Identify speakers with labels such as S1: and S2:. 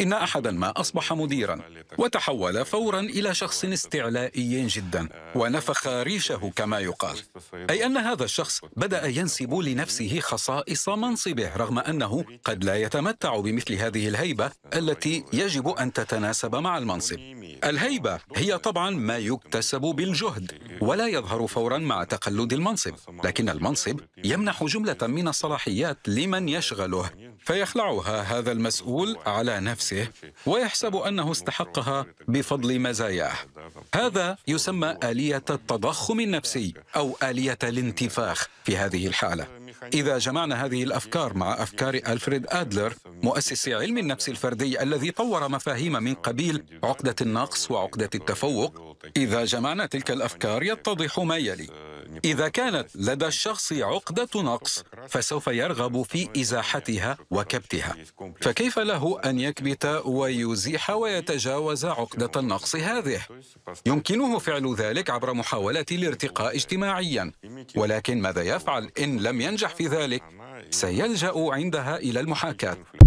S1: إن أحدا ما أصبح مديرا وتحول فورا إلى شخص استعلائي جدا ونفخ ريشه كما يقال أي أن هذا الشخص بدأ ينسب لنفسه خصائص منصبه رغم أنه قد لا يتمتع بمثل هذه الهيبة التي يجب أن تتناسب مع المنصب الهيبة هي طبعا ما يكتسب بالجهد ولا يظهر فورا مع تقلد المنصب لكن المنصب يمنح جملة من الصلاحيات لمن يشغله فيخلعها هذا المسؤول على نفسه ويحسب انه استحقها بفضل مزاياه هذا يسمى اليه التضخم النفسي او اليه الانتفاخ
S2: في هذه الحاله
S1: اذا جمعنا هذه الافكار مع افكار الفريد ادلر مؤسس علم النفس الفردي الذي طور مفاهيم من قبيل عقده النقص وعقده التفوق اذا جمعنا تلك الافكار يتضح ما يلي إذا كانت لدى الشخص عقدة نقص فسوف يرغب في إزاحتها وكبتها فكيف له أن يكبت ويزيح ويتجاوز عقدة النقص هذه؟ يمكنه فعل ذلك عبر محاولة الارتقاء اجتماعيا ولكن ماذا يفعل إن لم
S3: ينجح في ذلك؟ سيلجأ عندها إلى المحاكاة